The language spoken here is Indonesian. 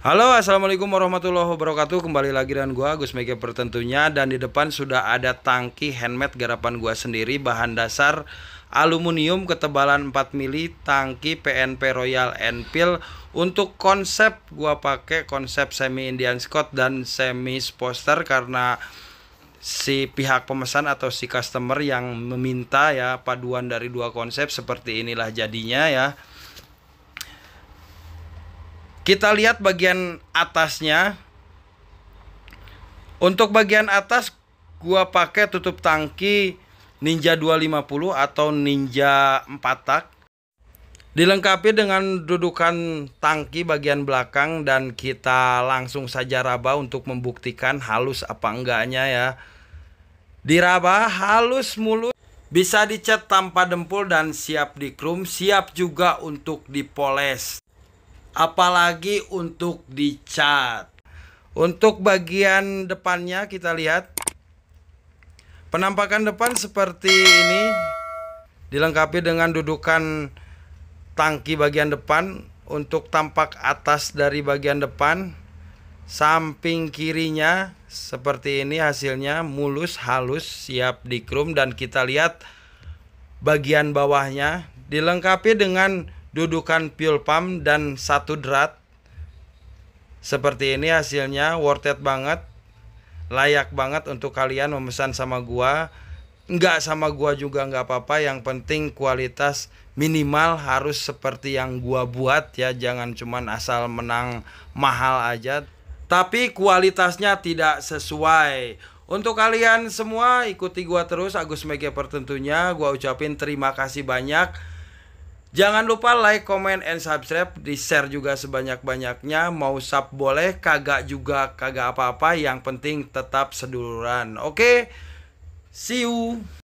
Halo, assalamualaikum warahmatullahi wabarakatuh. Kembali lagi dengan gua Agus Mega pertentunya dan di depan sudah ada tangki handmade garapan gua sendiri bahan dasar aluminium ketebalan 4 mili tangki PNP Royal Enfield untuk konsep gua pakai konsep semi Indian Scott dan semi poster karena si pihak pemesan atau si customer yang meminta ya paduan dari dua konsep seperti inilah jadinya ya kita lihat bagian atasnya. Untuk bagian atas gua pakai tutup tangki Ninja 250 atau Ninja 4 tak. Dilengkapi dengan dudukan tangki bagian belakang dan kita langsung saja raba untuk membuktikan halus apa enggaknya ya. Diraba halus mulus bisa dicat tanpa dempul dan siap dikrum, siap juga untuk dipoles apalagi untuk dicat. Untuk bagian depannya kita lihat penampakan depan seperti ini dilengkapi dengan dudukan tangki bagian depan untuk tampak atas dari bagian depan samping kirinya seperti ini hasilnya mulus halus siap dikrum dan kita lihat bagian bawahnya dilengkapi dengan dudukan fuel pump dan satu drat seperti ini hasilnya worth it banget layak banget untuk kalian memesan sama gua nggak sama gua juga nggak apa-apa yang penting kualitas minimal harus seperti yang gua buat ya jangan cuman asal menang mahal aja tapi kualitasnya tidak sesuai untuk kalian semua ikuti gua terus Agus Mega tentunya gua ucapin terima kasih banyak Jangan lupa like, comment, and subscribe Di share juga sebanyak-banyaknya Mau sub boleh, kagak juga kagak apa-apa Yang penting tetap seduluran Oke, okay? see you